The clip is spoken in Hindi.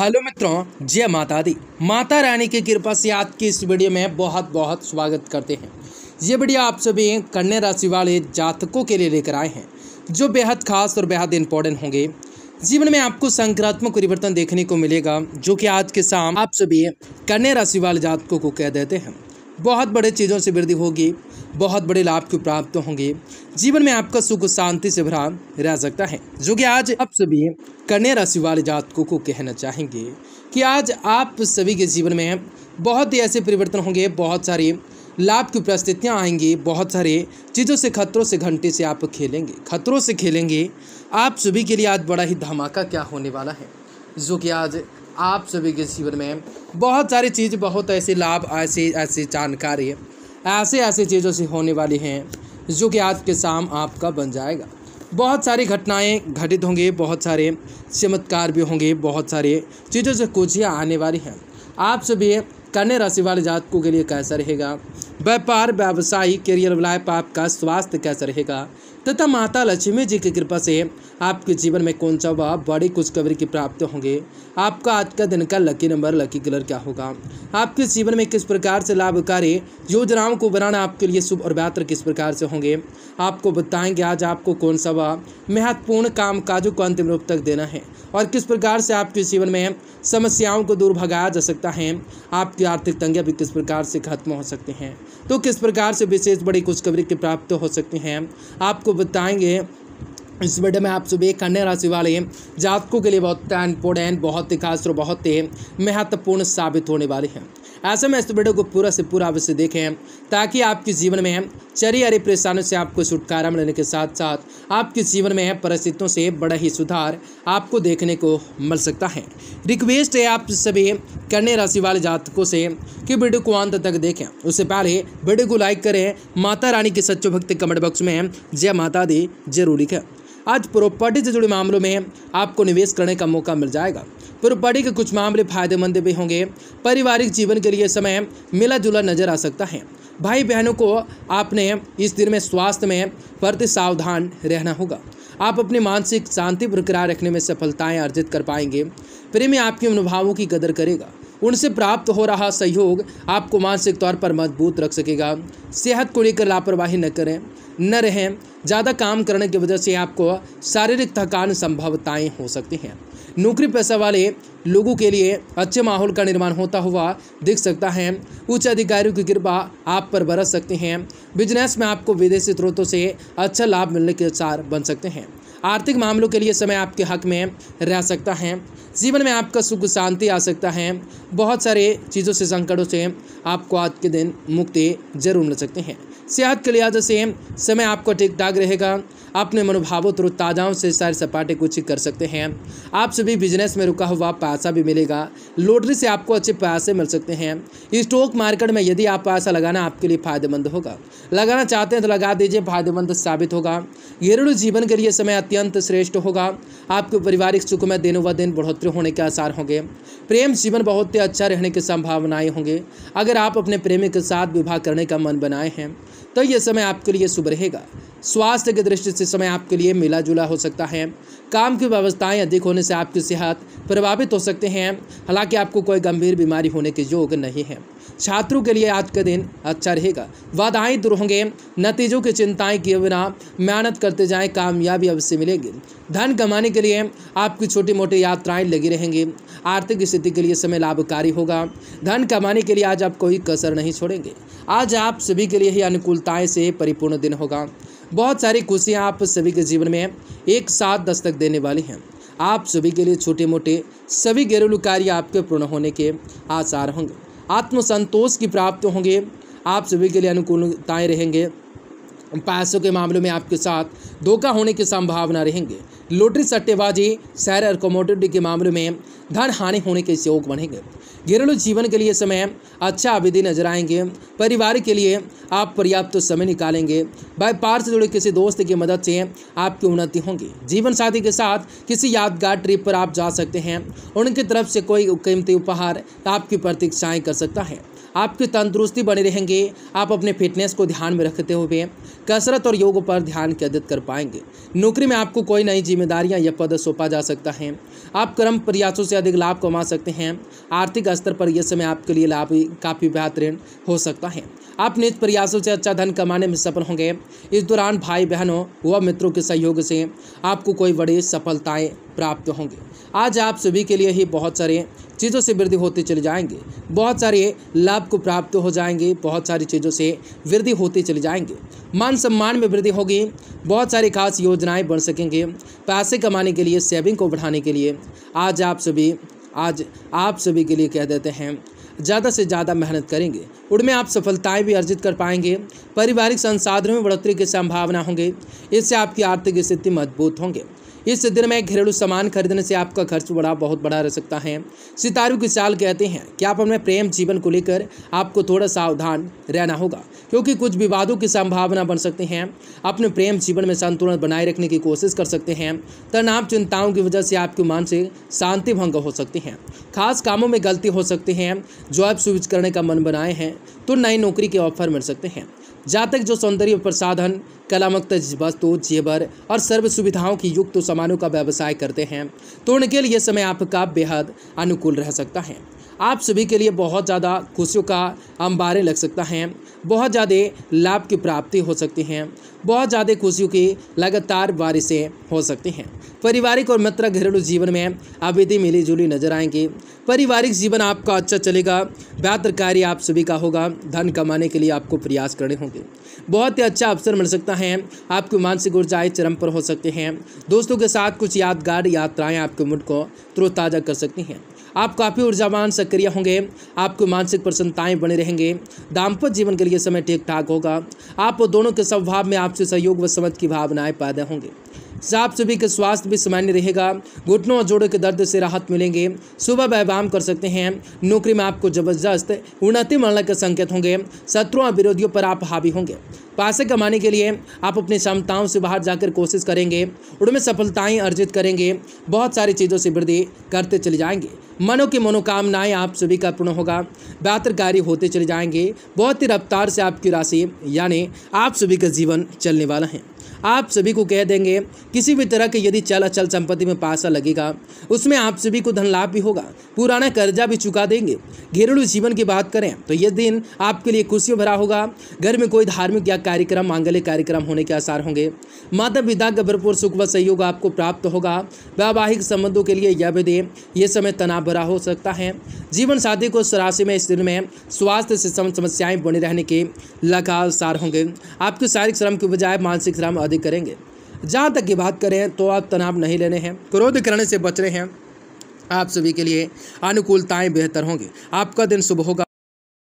हेलो मित्रों जय माता दी माता रानी की कृपा से आज की इस वीडियो में बहुत बहुत स्वागत करते हैं ये वीडियो आप सभी कन्या राशि वाले जातकों के लिए लेकर आए हैं जो बेहद खास और बेहद इंपॉर्टेंट होंगे जीवन में आपको संक्रात्मक परिवर्तन देखने को मिलेगा जो कि आज के शाम आप सभी कन्या राशि वाले जातकों को कह देते हैं बहुत बड़े चीज़ों से वृद्धि होगी बहुत बड़े लाभ को प्राप्त होंगे जीवन में आपका सुख शांति से भरा रह सकता है जो कि आज आप सभी कन्या राशि वाले जातकों को कहना चाहेंगे कि आज आप सभी के जीवन में बहुत ही ऐसे परिवर्तन होंगे बहुत सारे लाभ की परिस्थितियाँ आएंगी बहुत सारे चीज़ों से खतरों से घंटे से आप खेलेंगे खतरों से खेलेंगे आप सभी के लिए आज बड़ा ही धमाका क्या होने वाला है जो कि आज आप सभी के जीवन में बहुत सारी चीज़ बहुत ऐसे लाभ ऐसे ऐसे जानकारी ऐसे ऐसे चीज़ों से होने वाली हैं जो कि आज के शाम आपका बन जाएगा बहुत सारी घटनाएं घटित होंगी बहुत सारे चमत्कार भी होंगे बहुत सारे चीज़ों से कुछ ही आने वाली हैं आप सभी कन्या राशि वाले जातकों के लिए कैसा रहेगा व्यापार व्यवसायी करियर लाइफ आपका स्वास्थ्य कैसा रहेगा तथा माता लक्ष्मी जी की कृपा से आपके जीवन में कौन सा वह बड़ी खुशखबरी की प्राप्ति होंगे आपका आज का दिन का लकी नंबर लकी कलर क्या होगा आपके जीवन में किस प्रकार से लाभकारी योजनाओं को बनाना आपके लिए शुभ और बेहतर किस प्रकार से होंगे आपको बताएंगे आज आपको कौन सा वह महत्वपूर्ण काम काजों को अंतिम रूप तक देना है और किस प्रकार से आपके जीवन में समस्याओं को दूर भगाया जा सकता है आपकी आर्थिक तंगियाँ भी किस प्रकार से खत्म हो सकती हैं तो किस प्रकार से विशेष बड़ी खुशखबरी की प्राप्त हो सकती हैं आपको बताएंगे इस वीडियो में आप सुबह कन्या राशि वाले जातकों के लिए बहुत इंपोर्टेंट बहुत ही खास और बहुत ही महत्वपूर्ण साबित होने वाले हैं ऐसे में इस वीडियो को पूरा से पूरा अवश्य देखें ताकि आपके जीवन में चरी हरी परेशानियों से आपको छुटकारा मिलने के साथ साथ आपके जीवन में परिस्थितियों से बड़ा ही सुधार आपको देखने को मिल सकता है रिक्वेस्ट है आप सभी कन्या राशि वाले जातकों से कि वीडियो को अंत तक देखें उससे पहले वीडियो को लाइक करें माता रानी के सच्चो भक्त कमेंट बॉक्स में जय माता दी जरूरी लिखें आज प्रॉपर्टी से जुड़े मामलों में आपको निवेश करने का मौका मिल जाएगा प्रॉपर्टी के कुछ मामले फायदेमंद भी होंगे पारिवारिक जीवन के लिए समय मिला जुला नजर आ सकता है भाई बहनों को आपने इस दिन में स्वास्थ्य में प्रति सावधान रहना होगा आप अपनी मानसिक शांति बरकरार रखने में सफलताएं अर्जित कर पाएंगे प्रेमी आपके अनुभावों की कदर करेगा उनसे प्राप्त हो रहा सहयोग आपको मानसिक तौर पर मजबूत रख सकेगा सेहत को लेकर लापरवाही न करें न रहें ज़्यादा काम करने की वजह से आपको शारीरिक थकान संभवताएँ हो सकती हैं नौकरी पैसा वाले लोगों के लिए अच्छे माहौल का निर्माण होता हुआ दिख सकता है उच्च अधिकारियों की कृपा आप पर बरस सकते हैं बिजनेस में आपको विदेशी स्रोतों से अच्छा लाभ मिलने के आसार बन सकते हैं आर्थिक मामलों के लिए समय आपके हक में रह सकता है जीवन में आपका सुख शांति आ सकता है बहुत सारे चीज़ों से संकटों से आपको आज के दिन मुक्ति जरूर मिल सकते हैं सेहत के लिहाज से समय आपका ठीक ठाक रहेगा अपने मनोभावों ताजाओं से सैर सपाटे कुछ कर सकते हैं आप सभी बिजनेस में रुका हुआ पैसा भी मिलेगा लॉटरी से आपको अच्छे पैसे मिल सकते हैं स्टॉक मार्केट में यदि आप पैसा लगाना आपके लिए फ़ायदेमंद होगा लगाना चाहते हैं तो लगा दीजिए फ़ायदेमंद साबित होगा घरेलू जीवन के लिए समय अत्यंत श्रेष्ठ होगा आपके पारिवारिक सुख में दिनों व दिन बढ़ोतरी प्राप्त होने के आसार होंगे प्रेम जीवन बहुत ही अच्छा रहने की संभावनाएं होंगे अगर आप अपने प्रेमी के साथ विवाह करने का मन बनाए हैं तो ये समय आपके लिए शुभ रहेगा स्वास्थ्य की दृष्टि से समय आपके लिए मिला जुला हो सकता है काम की व्यवस्थाएं अधिक होने से आपकी सेहत प्रभावित हो सकते हैं हालांकि आपको कोई गंभीर बीमारी होने के योग नहीं है छात्रों के लिए आज का दिन अच्छा रहेगा वाधाएँ दूर होंगे नतीजों की चिंताएं किए बिना मेहनत करते जाएं कामयाबी अवश्य मिलेगी धन कमाने के लिए आपकी छोटी मोटी यात्राएं लगी रहेंगी आर्थिक स्थिति के लिए समय लाभकारी होगा धन कमाने के लिए आज आप कोई कसर नहीं छोड़ेंगे आज आप सभी के लिए ही अनुकूलताएं से परिपूर्ण दिन होगा बहुत सारी खुशियाँ आप सभी के जीवन में एक साथ दस्तक देने वाली हैं आप सभी के लिए छोटे मोटे सभी घरेलू कार्य आपके पूर्ण होने के आसार होंगे आत्मसंतोष की प्राप्त होंगे आप सभी के लिए अनुकूलताएँ रहेंगे पैसों के मामलों में आपके साथ धोखा होने की संभावना रहेंगे लोटरी सट्टेबाजी शहर और कमोडिटी के मामलों में धन हानि होने के योग बढ़ेंगे घरेलू जीवन के लिए समय अच्छा अवधि नजर आएंगे परिवार के लिए आप पर्याप्त तो समय निकालेंगे व्यापार से जुड़े किसी दोस्त की मदद से आपकी उन्नति होगी जीवन साथी के साथ किसी यादगार ट्रिप पर आप जा सकते हैं उनकी तरफ से कोई कीमती उपहार आपकी प्रतीक्षाएँ कर सकता है आपकी तंदुरुस्ती बने रहेंगे आप अपने फिटनेस को ध्यान में रखते हुए कसरत और योग पर ध्यान केंद्रित कर पाएंगे नौकरी में आपको कोई नई जिम्मेदारियां या पद सौंपा जा सकता है आप कर्म प्रयासों से अधिक लाभ कमा सकते हैं आर्थिक का स्तर पर यह समय आपके लिए लाभ काफ़ी बेहतरीन हो सकता है आप निज प्रयासों से अच्छा धन कमाने में सफल होंगे इस दौरान भाई बहनों व मित्रों के सहयोग से आपको कोई बड़ी सफलताएं प्राप्त होंगे आज आप सभी के लिए ही बहुत सारे चीज़ों से वृद्धि होती चली जाएंगे बहुत सारे लाभ को प्राप्त हो जाएंगे बहुत सारी चीज़ों से वृद्धि होती चली जाएंगे मान सम्मान में वृद्धि होगी बहुत सारी खास योजनाएं बन सकेंगे पैसे कमाने के लिए सेविंग को बढ़ाने के लिए आज आप सभी आज आप सभी के लिए कह देते हैं ज़्यादा से ज़्यादा मेहनत करेंगे उनमें आप सफलताएं भी अर्जित कर पाएंगे पारिवारिक संसाधनों में बढ़ोतरी की संभावना होंगे इससे आपकी आर्थिक स्थिति मजबूत होंगे इस दिन में घरेलू सामान खरीदने से आपका खर्च बड़ा बहुत बड़ा रह सकता है सितारु की चाल कहते हैं कि आप अपने प्रेम जीवन को लेकर आपको थोड़ा सावधान रहना होगा क्योंकि कुछ विवादों की संभावना बन सकते हैं अपने प्रेम जीवन में संतुलन बनाए रखने की कोशिश कर सकते हैं तनाव चिंताओं की वजह से आपके मानसिक शांति भंग हो सकती हैं खास कामों में गलती हो सकती है जो आप स्विच करने का मन बनाए हैं तो नई नौकरी के ऑफर मिल सकते हैं जातक जो सौंदर्य प्रसाधन कलामक वस्तु जेवर और सर्व सुविधाओं की युक्त तो सामानों का व्यवसाय करते हैं तो उनके लिए समय आपका बेहद अनुकूल रह सकता है आप सभी के लिए बहुत ज़्यादा खुशियों का अंबारे लग सकता है बहुत ज़्यादा लाभ की प्राप्ति हो सकती है बहुत ज़्यादा खुशियों की लगातार बारिशें हो सकती हैं पारिवारिक और मित्र घरेलू जीवन में यदि मिली जुली नजर आएंगी पारिवारिक जीवन आपका अच्छा चलेगा बेहतर कार्य आप सभी का होगा धन कमाने के लिए आपको प्रयास करने होंगे बहुत ही अच्छा अवसर मिल सकता है आपकी मानसिक ऊर्जाएँ चरम पर हो सकती हैं दोस्तों के साथ कुछ यादगार यात्राएँ आपके मूड को तरोताज़ा कर सकती हैं आप काफ़ी ऊर्जावान सक्रिय होंगे आपको मानसिक प्रसन्नताएं बने रहेंगे दाम्पत्य जीवन के लिए समय ठीक ठाक होगा आप दोनों के स्वभाव में आपसे सहयोग व समझ की भावनाएं पैदा होंगे से आप सभी के स्वास्थ्य भी सामान्य रहेगा घुटनों और जोड़ों के दर्द से राहत मिलेंगे सुबह व्यायाम कर सकते हैं नौकरी में आपको जबरदस्त उन्नति मिलने के संकेत होंगे शत्रुओं और विरोधियों पर आप हावी होंगे पैसे कमाने के लिए आप अपनी क्षमताओं से बाहर जाकर कोशिश करेंगे उनमें सफलताएं अर्जित करेंगे बहुत सारी चीज़ों से वृद्धि करते चले जाएंगे मनो की मनोकामनाएं आप सभी का पूर्ण होगा बेहतर कार्य होते चले जाएंगे बहुत ही रफ्तार से आपकी राशि यानी आप सभी का जीवन चलने वाला है आप सभी को कह देंगे किसी भी तरह के यदि चल अचल संपत्ति में पासा लगेगा उसमें आप सभी को धन लाभ भी होगा पुराना कर्जा भी चुका देंगे घरेलू जीवन की बात करें तो ये दिन आपके लिए खुशियों भरा होगा घर में कोई धार्मिक या कार्यक्रम मांगलिक कार्यक्रम होने के आसार होंगे माता पिता का भरपूर सुख व सहयोग आपको प्राप्त होगा वैवाहिक संबंधों के लिए यह भी ये समय तनाव भरा हो सकता है जीवन साथी को सरासी में इस दिन में स्वास्थ्य से समस्याएं बने रहने के लगातार होंगे आपके शारीरिक श्रम के बजाय मानसिक श्रम अधिक करेंगे जहाँ तक की बात करें तो आप तनाव नहीं लेने हैं क्रोध करने से बच रहे हैं आप सभी के लिए अनुकूलताएं बेहतर होंगी आपका दिन शुभ होगा